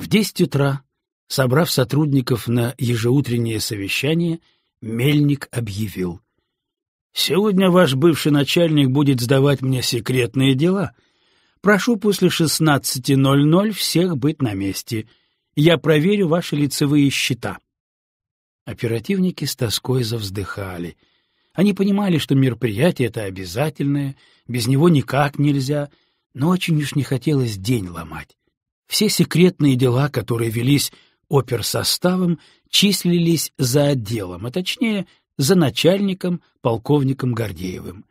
В десять утра, собрав сотрудников на ежеутреннее совещание, Мельник объявил. «Сегодня ваш бывший начальник будет сдавать мне секретные дела. Прошу после 16.00 всех быть на месте. Я проверю ваши лицевые счета». Оперативники с тоской завздыхали. Они понимали, что мероприятие это обязательное, без него никак нельзя, но очень уж не хотелось день ломать. Все секретные дела, которые велись оперсоставом, числились за отделом, а точнее, за начальником, полковником Гордеевым.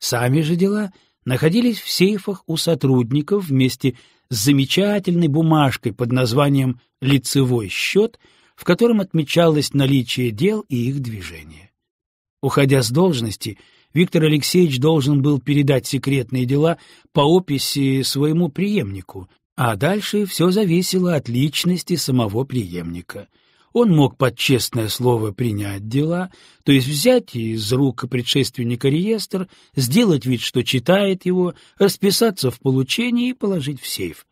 Сами же дела находились в сейфах у сотрудников вместе с замечательной бумажкой под названием «лицевой счет», в котором отмечалось наличие дел и их движение. Уходя с должности, Виктор Алексеевич должен был передать секретные дела по описи своему преемнику, а дальше все зависело от личности самого преемника. Он мог под честное слово принять дела, то есть взять из рук предшественника реестр, сделать вид, что читает его, расписаться в получении и положить в сейф.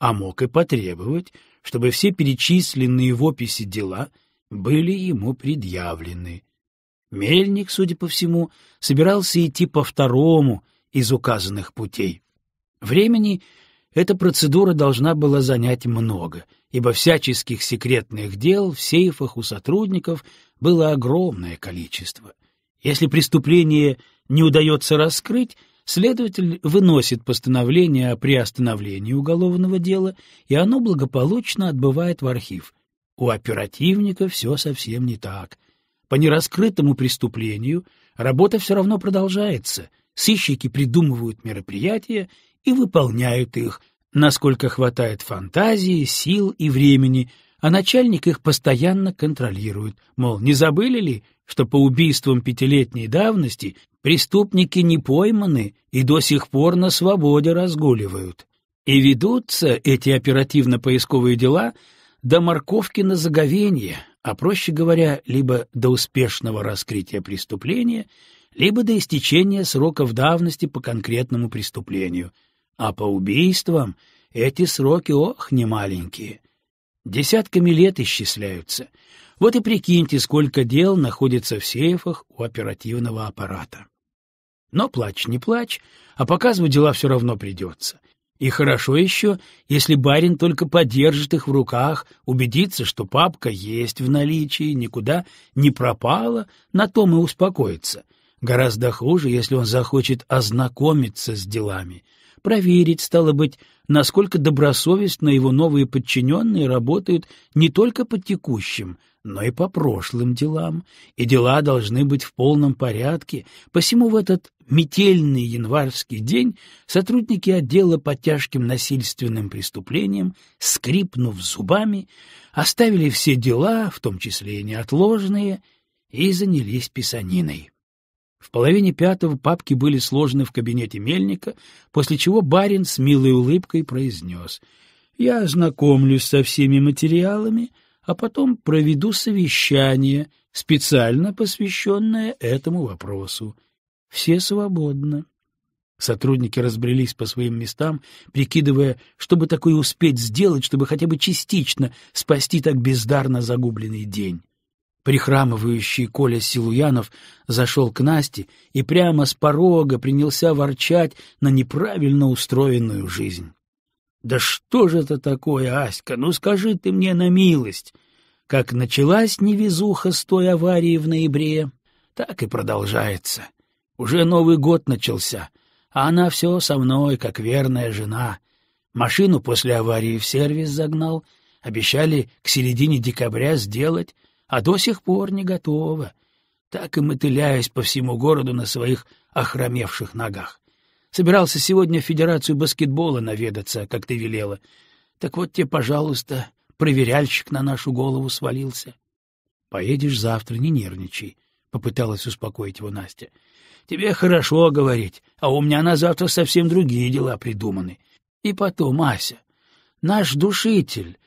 А мог и потребовать, чтобы все перечисленные в описи дела были ему предъявлены. Мельник, судя по всему, собирался идти по второму из указанных путей. Времени эта процедура должна была занять много, ибо всяческих секретных дел в сейфах у сотрудников было огромное количество. Если преступление не удается раскрыть, следователь выносит постановление о приостановлении уголовного дела, и оно благополучно отбывает в архив. У оперативника все совсем не так. По нераскрытому преступлению работа все равно продолжается — сыщики придумывают мероприятия и выполняют их, насколько хватает фантазии, сил и времени, а начальник их постоянно контролирует, мол, не забыли ли, что по убийствам пятилетней давности преступники не пойманы и до сих пор на свободе разгуливают. И ведутся эти оперативно-поисковые дела до морковки на заговенье, а проще говоря, либо до успешного раскрытия преступления, либо до истечения сроков давности по конкретному преступлению — а по убийствам эти сроки, ох, не маленькие. Десятками лет исчисляются. Вот и прикиньте, сколько дел находится в сейфах у оперативного аппарата. Но плачь не плачь, а показывать дела все равно придется. И хорошо еще, если барин только подержит их в руках, убедится, что папка есть в наличии, никуда не пропала, на том и успокоится. Гораздо хуже, если он захочет ознакомиться с делами — проверить, стало быть, насколько добросовестно его новые подчиненные работают не только по текущим, но и по прошлым делам, и дела должны быть в полном порядке, посему в этот метельный январский день сотрудники отдела по тяжким насильственным преступлениям, скрипнув зубами, оставили все дела, в том числе и неотложные, и занялись писаниной. В половине пятого папки были сложены в кабинете мельника, после чего барин с милой улыбкой произнес «Я ознакомлюсь со всеми материалами, а потом проведу совещание, специально посвященное этому вопросу. Все свободны». Сотрудники разбрелись по своим местам, прикидывая, чтобы такое успеть сделать, чтобы хотя бы частично спасти так бездарно загубленный день. Прихрамывающий Коля Силуянов зашел к Насте и прямо с порога принялся ворчать на неправильно устроенную жизнь. — Да что же это такое, Аська? Ну скажи ты мне на милость! Как началась невезуха с той аварии в ноябре, так и продолжается. Уже Новый год начался, а она все со мной, как верная жена. Машину после аварии в сервис загнал, обещали к середине декабря сделать, а до сих пор не готова, так и мотыляясь по всему городу на своих охромевших ногах. Собирался сегодня в Федерацию баскетбола наведаться, как ты велела. Так вот тебе, пожалуйста, проверяльщик на нашу голову свалился. — Поедешь завтра, не нервничай, — попыталась успокоить его Настя. — Тебе хорошо говорить, а у меня на завтра совсем другие дела придуманы. И потом, Ася, наш душитель,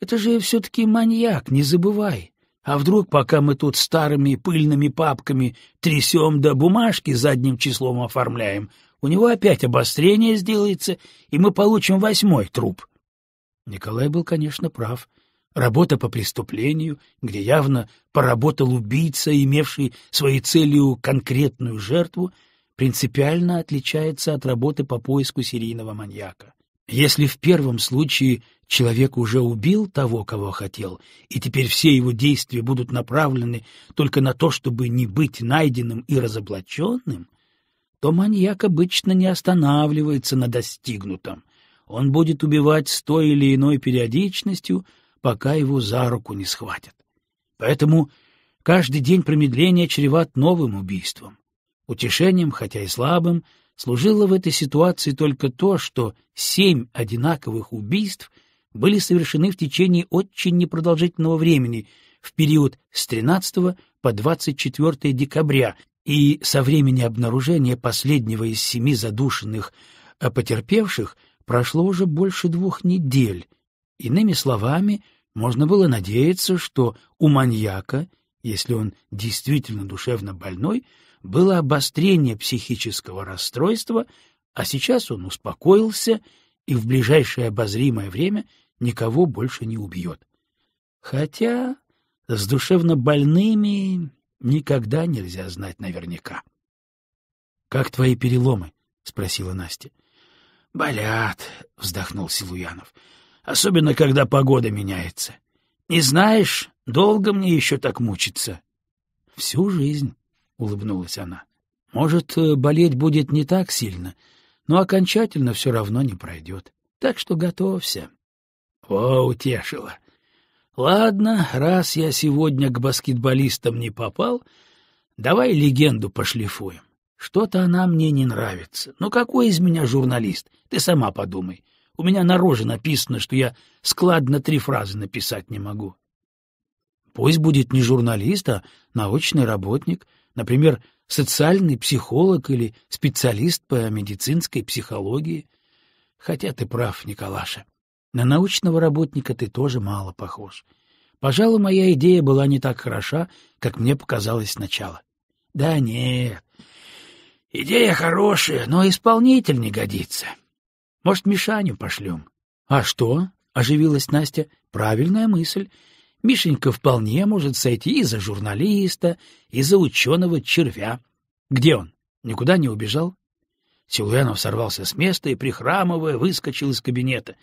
это же все-таки маньяк, не забывай. А вдруг, пока мы тут старыми пыльными папками трясем да бумажки задним числом оформляем, у него опять обострение сделается, и мы получим восьмой труп? Николай был, конечно, прав. Работа по преступлению, где явно поработал убийца, имевший своей целью конкретную жертву, принципиально отличается от работы по поиску серийного маньяка. Если в первом случае человек уже убил того, кого хотел, и теперь все его действия будут направлены только на то, чтобы не быть найденным и разоблаченным, то маньяк обычно не останавливается на достигнутом. Он будет убивать с той или иной периодичностью, пока его за руку не схватят. Поэтому каждый день промедления чреват новым убийством. Утешением, хотя и слабым, — Служило в этой ситуации только то, что семь одинаковых убийств были совершены в течение очень непродолжительного времени, в период с 13 по 24 декабря, и со времени обнаружения последнего из семи задушенных а потерпевших прошло уже больше двух недель. Иными словами, можно было надеяться, что у маньяка, если он действительно душевно больной, было обострение психического расстройства, а сейчас он успокоился и в ближайшее обозримое время никого больше не убьет. Хотя с душевно больными никогда нельзя знать наверняка. — Как твои переломы? — спросила Настя. — Болят, — вздохнул Силуянов, — особенно когда погода меняется. Не знаешь, долго мне еще так мучиться? — Всю жизнь, улыбнулась она. Может, э, болеть будет не так сильно, но окончательно все равно не пройдет. Так что готовься. О, утешила. Ладно, раз я сегодня к баскетболистам не попал, давай легенду пошлифуем. Что-то она мне не нравится. Ну какой из меня журналист? Ты сама подумай. У меня на роже написано, что я складно три фразы написать не могу. Пусть будет не журналист, а научный работник — например, социальный психолог или специалист по медицинской психологии. Хотя ты прав, Николаша, на научного работника ты тоже мало похож. Пожалуй, моя идея была не так хороша, как мне показалось сначала. Да нет, идея хорошая, но исполнитель не годится. Может, Мишаню пошлем? — А что? — оживилась Настя. — Правильная мысль. Мишенька вполне может сойти и за журналиста, и за ученого червя. Где он? Никуда не убежал? Силуянов сорвался с места и, прихрамывая, выскочил из кабинета.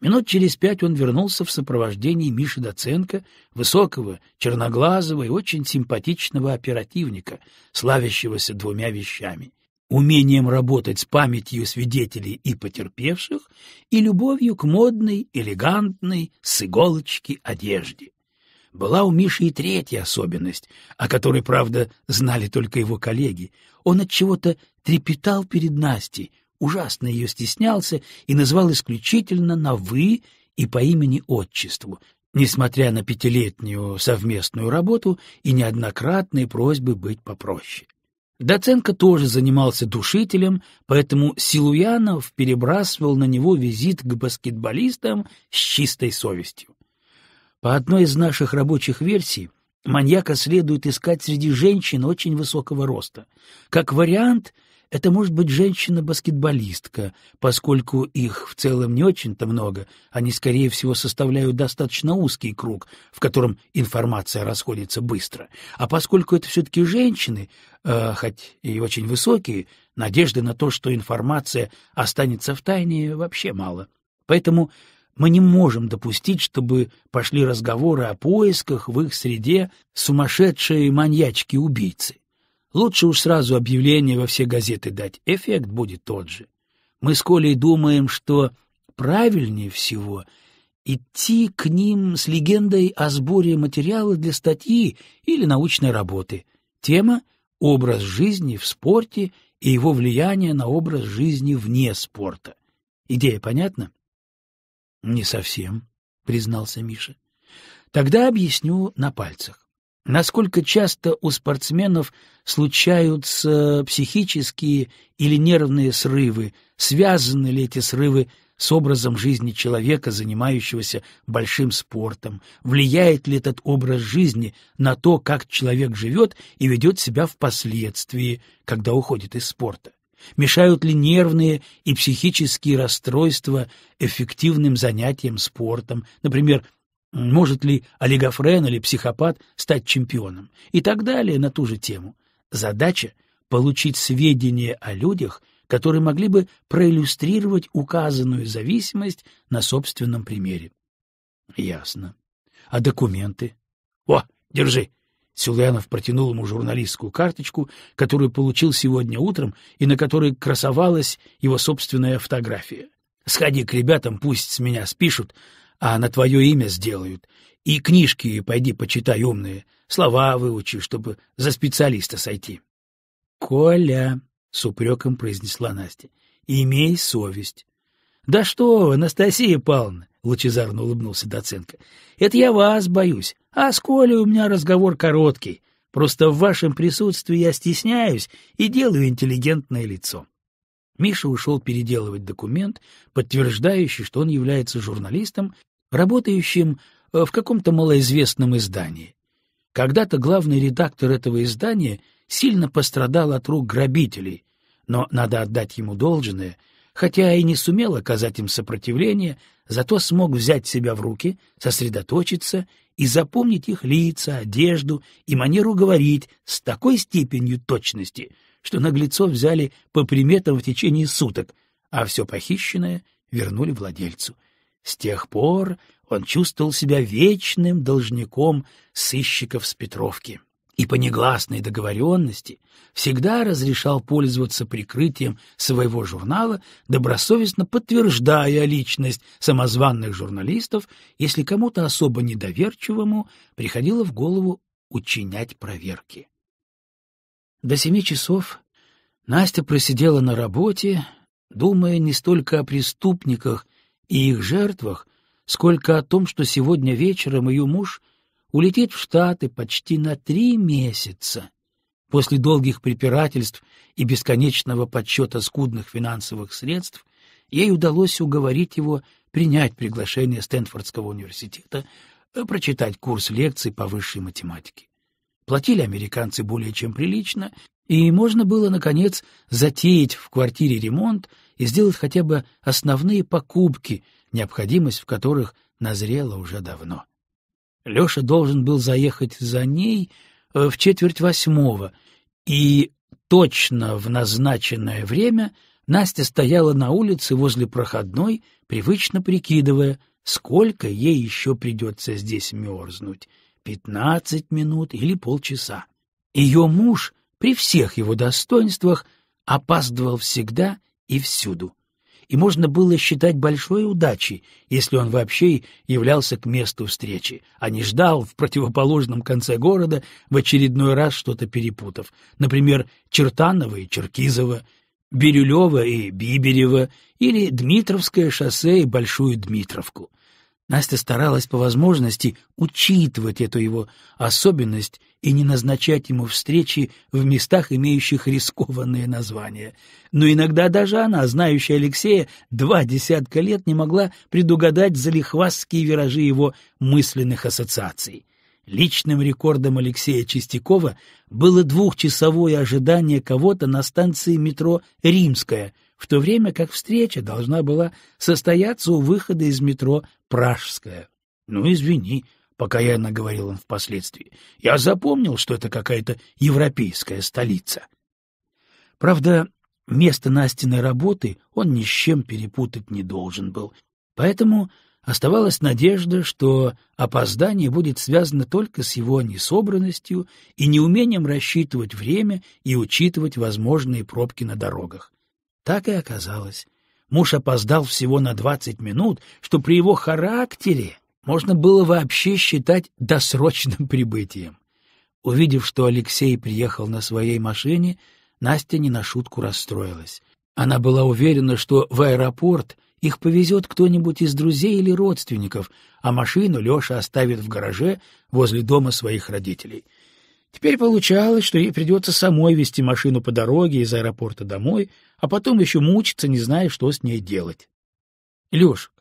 Минут через пять он вернулся в сопровождении Миши Доценко, высокого, черноглазого и очень симпатичного оперативника, славящегося двумя вещами — умением работать с памятью свидетелей и потерпевших и любовью к модной, элегантной, с иголочки одежде. Была у Миши и третья особенность, о которой, правда, знали только его коллеги. Он от чего-то трепетал перед Настей, ужасно ее стеснялся и назвал исключительно на «вы» и по имени-отчеству, несмотря на пятилетнюю совместную работу и неоднократные просьбы быть попроще. Доценко тоже занимался душителем, поэтому Силуянов перебрасывал на него визит к баскетболистам с чистой совестью. По одной из наших рабочих версий, маньяка следует искать среди женщин очень высокого роста. Как вариант, это может быть женщина-баскетболистка, поскольку их в целом не очень-то много, они, скорее всего, составляют достаточно узкий круг, в котором информация расходится быстро. А поскольку это все-таки женщины, э, хоть и очень высокие, надежды на то, что информация останется в тайне, вообще мало. Поэтому мы не можем допустить, чтобы пошли разговоры о поисках в их среде сумасшедшие маньячки-убийцы. Лучше уж сразу объявление во все газеты дать, эффект будет тот же. Мы с Колей думаем, что правильнее всего идти к ним с легендой о сборе материала для статьи или научной работы. Тема — образ жизни в спорте и его влияние на образ жизни вне спорта. Идея понятна? Не совсем, признался Миша. Тогда объясню на пальцах. Насколько часто у спортсменов случаются психические или нервные срывы, связаны ли эти срывы с образом жизни человека, занимающегося большим спортом, влияет ли этот образ жизни на то, как человек живет и ведет себя впоследствии, когда уходит из спорта. Мешают ли нервные и психические расстройства эффективным занятиям спортом? Например, может ли олигофрен или психопат стать чемпионом? И так далее на ту же тему. Задача — получить сведения о людях, которые могли бы проиллюстрировать указанную зависимость на собственном примере. — Ясно. — А документы? — О, держи! Силуянов протянул ему журналистскую карточку, которую получил сегодня утром и на которой красовалась его собственная фотография. «Сходи к ребятам, пусть с меня спишут, а на твое имя сделают. И книжки пойди почитай умные, слова выучи, чтобы за специалиста сойти». «Коля», — с упреком произнесла Настя, — «имей совесть». «Да что вы, Анастасия Павловна!» — лучезарно улыбнулся Доценко. — Это я вас боюсь. А с Колей у меня разговор короткий. Просто в вашем присутствии я стесняюсь и делаю интеллигентное лицо. Миша ушел переделывать документ, подтверждающий, что он является журналистом, работающим э, в каком-то малоизвестном издании. Когда-то главный редактор этого издания сильно пострадал от рук грабителей, но надо отдать ему должное, хотя и не сумел оказать им сопротивление, зато смог взять себя в руки, сосредоточиться и запомнить их лица, одежду и манеру говорить с такой степенью точности, что наглецов взяли по приметам в течение суток, а все похищенное вернули владельцу. С тех пор он чувствовал себя вечным должником сыщиков с Петровки и по негласной договоренности всегда разрешал пользоваться прикрытием своего журнала, добросовестно подтверждая личность самозванных журналистов, если кому-то особо недоверчивому приходило в голову учинять проверки. До семи часов Настя просидела на работе, думая не столько о преступниках и их жертвах, сколько о том, что сегодня вечером ее муж — улетит в Штаты почти на три месяца. После долгих препирательств и бесконечного подсчета скудных финансовых средств ей удалось уговорить его принять приглашение Стэнфордского университета э, прочитать курс лекций по высшей математике. Платили американцы более чем прилично, и можно было, наконец, затеять в квартире ремонт и сделать хотя бы основные покупки, необходимость в которых назрела уже давно. Леша должен был заехать за ней э, в четверть восьмого, и точно в назначенное время Настя стояла на улице возле проходной, привычно прикидывая, сколько ей еще придется здесь мерзнуть — пятнадцать минут или полчаса. Ее муж, при всех его достоинствах, опаздывал всегда и всюду — и можно было считать большой удачей, если он вообще являлся к месту встречи, а не ждал в противоположном конце города, в очередной раз что-то перепутав, например, Чертанова и Черкизова, Бирюлева и Биберева или Дмитровское шоссе и Большую Дмитровку — Настя старалась по возможности учитывать эту его особенность и не назначать ему встречи в местах, имеющих рискованные названия. Но иногда даже она, знающая Алексея, два десятка лет не могла предугадать залихвастские виражи его мысленных ассоциаций. Личным рекордом Алексея Чистякова было двухчасовое ожидание кого-то на станции метро «Римская», в то время как встреча должна была состояться у выхода из метро пражская. Ну, извини, покаянно говорил он впоследствии. Я запомнил, что это какая-то европейская столица. Правда, место Настиной работы он ни с чем перепутать не должен был. Поэтому оставалась надежда, что опоздание будет связано только с его несобранностью и неумением рассчитывать время и учитывать возможные пробки на дорогах. Так и оказалось. Муж опоздал всего на двадцать минут, что при его характере можно было вообще считать досрочным прибытием. Увидев, что Алексей приехал на своей машине, Настя не на шутку расстроилась. Она была уверена, что в аэропорт их повезет кто-нибудь из друзей или родственников, а машину Леша оставит в гараже возле дома своих родителей — Теперь получалось, что ей придется самой вести машину по дороге из аэропорта домой, а потом еще мучиться, не зная, что с ней делать. — Леш,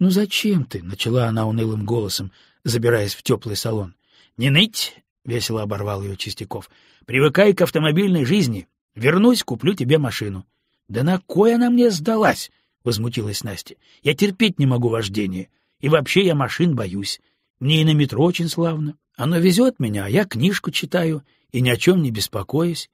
ну зачем ты? — начала она унылым голосом, забираясь в теплый салон. — Не ныть! — весело оборвал ее Чистяков. — Привыкай к автомобильной жизни. Вернусь, куплю тебе машину. — Да на кой она мне сдалась? — возмутилась Настя. — Я терпеть не могу вождение. И вообще я машин боюсь. Мне и на метро очень славно. Оно везет меня, а я книжку читаю и ни о чем не беспокоюсь.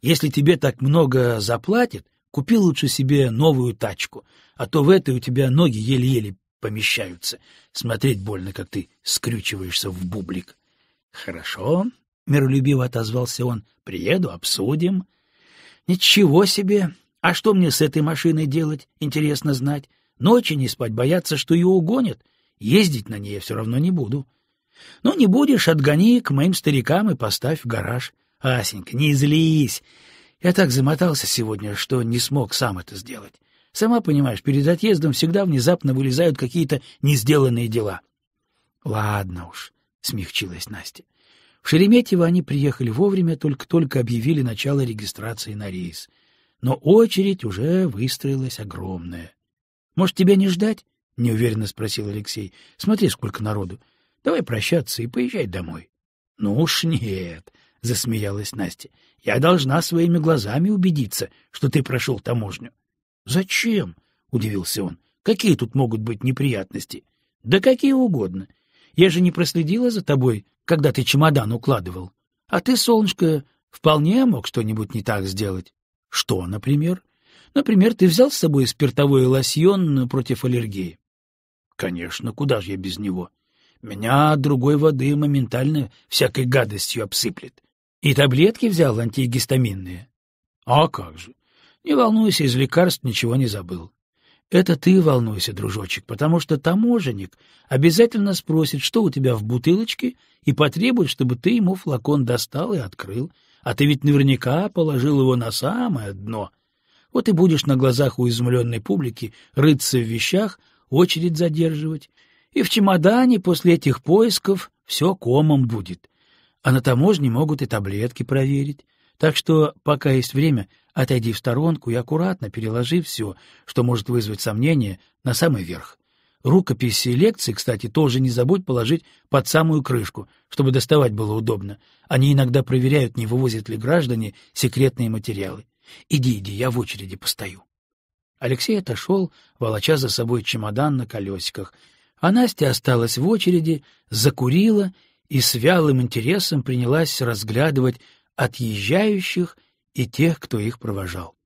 Если тебе так много заплатят, купи лучше себе новую тачку, а то в этой у тебя ноги еле-еле помещаются. Смотреть больно, как ты скрючиваешься в бублик. — Хорошо, — миролюбиво отозвался он, — приеду, обсудим. — Ничего себе! А что мне с этой машиной делать, интересно знать? Ночи не спать, бояться, что ее угонят, Ездить на ней я все равно не буду. Ну, не будешь, отгони к моим старикам и поставь в гараж. Асенька, не злись. Я так замотался сегодня, что не смог сам это сделать. Сама понимаешь, перед отъездом всегда внезапно вылезают какие-то несделанные дела. — Ладно уж, — смягчилась Настя. В Шереметьево они приехали вовремя, только-только объявили начало регистрации на рейс. Но очередь уже выстроилась огромная. — Может, тебя не ждать? — неуверенно спросил Алексей. — Смотри, сколько народу. Давай прощаться и поезжай домой. — Ну уж нет, — засмеялась Настя. — Я должна своими глазами убедиться, что ты прошел таможню. — Зачем? — удивился он. — Какие тут могут быть неприятности? — Да какие угодно. Я же не проследила за тобой, когда ты чемодан укладывал. А ты, солнышко, вполне мог что-нибудь не так сделать. — Что, например? — Например, ты взял с собой спиртовой лосьон против аллергии. Конечно, куда же я без него? Меня другой воды моментально всякой гадостью обсыплет. И таблетки взял антигистаминные. А как же? Не волнуйся, из лекарств ничего не забыл. Это ты волнуйся, дружочек, потому что таможенник обязательно спросит, что у тебя в бутылочке, и потребует, чтобы ты ему флакон достал и открыл. А ты ведь наверняка положил его на самое дно. Вот и будешь на глазах у изумленной публики рыться в вещах, очередь задерживать, и в чемодане после этих поисков все комом будет. А на таможне могут и таблетки проверить. Так что, пока есть время, отойди в сторонку и аккуратно переложи все, что может вызвать сомнения, на самый верх. Рукописи и лекции, кстати, тоже не забудь положить под самую крышку, чтобы доставать было удобно. Они иногда проверяют, не вывозят ли граждане секретные материалы. Иди, иди, я в очереди постою. Алексей отошел, волоча за собой чемодан на колесиках, а Настя осталась в очереди, закурила и с вялым интересом принялась разглядывать отъезжающих и тех, кто их провожал.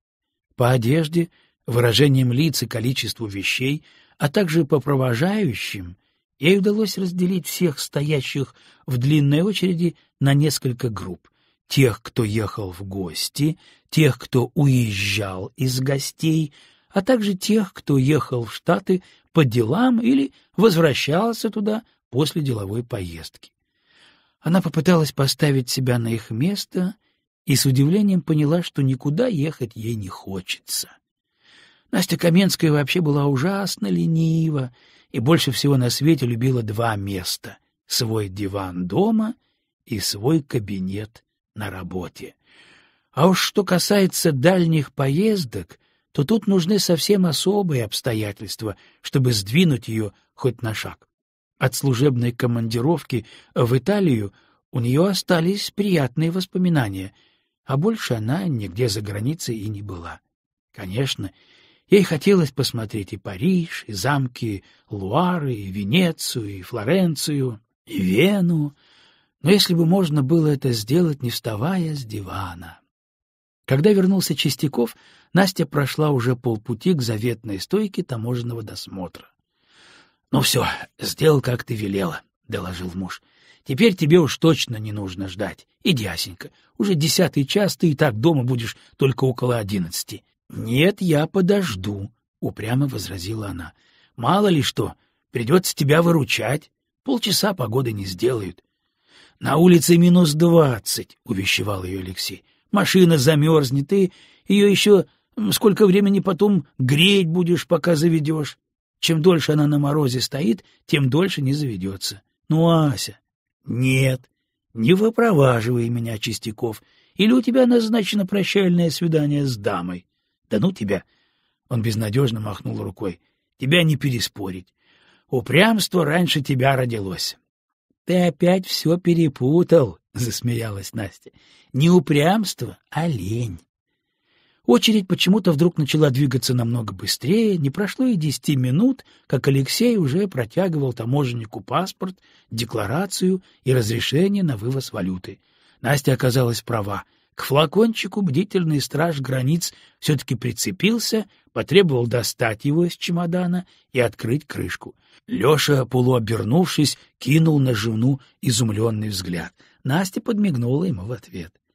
По одежде, выражениям лиц и количеству вещей, а также по провожающим, ей удалось разделить всех стоящих в длинной очереди на несколько групп. Тех, кто ехал в гости, тех, кто уезжал из гостей — а также тех, кто ехал в Штаты по делам или возвращался туда после деловой поездки. Она попыталась поставить себя на их место и с удивлением поняла, что никуда ехать ей не хочется. Настя Каменская вообще была ужасно ленива и больше всего на свете любила два места — свой диван дома и свой кабинет на работе. А уж что касается дальних поездок, то тут нужны совсем особые обстоятельства, чтобы сдвинуть ее хоть на шаг. От служебной командировки в Италию у нее остались приятные воспоминания, а больше она нигде за границей и не была. Конечно, ей хотелось посмотреть и Париж, и замки Луары, и Венецию, и Флоренцию, и Вену, но если бы можно было это сделать, не вставая с дивана. Когда вернулся Чистяков, Настя прошла уже полпути к заветной стойке таможенного досмотра. — Ну все, сделал, как ты велела, — доложил муж. — Теперь тебе уж точно не нужно ждать. Иди, Асенька, уже десятый час ты и так дома будешь только около одиннадцати. — Нет, я подожду, — упрямо возразила она. — Мало ли что, придется тебя выручать. Полчаса погоды не сделают. — На улице минус двадцать, — увещевал ее Алексей. — Машина замерзнет, и ее еще Сколько времени потом греть будешь, пока заведешь? Чем дольше она на морозе стоит, тем дольше не заведется. Ну, Ася, нет, не выпроваживай меня, Чистяков, или у тебя назначено прощальное свидание с дамой. Да ну тебя! Он безнадежно махнул рукой. Тебя не переспорить. Упрямство раньше тебя родилось. Ты опять все перепутал, засмеялась Настя. Не упрямство, а лень. Очередь почему-то вдруг начала двигаться намного быстрее, не прошло и десяти минут, как Алексей уже протягивал таможеннику паспорт, декларацию и разрешение на вывоз валюты. Настя оказалась права. К флакончику бдительный страж границ все-таки прицепился, потребовал достать его из чемодана и открыть крышку. Леша, полуобернувшись, кинул на жену изумленный взгляд. Настя подмигнула ему в ответ. —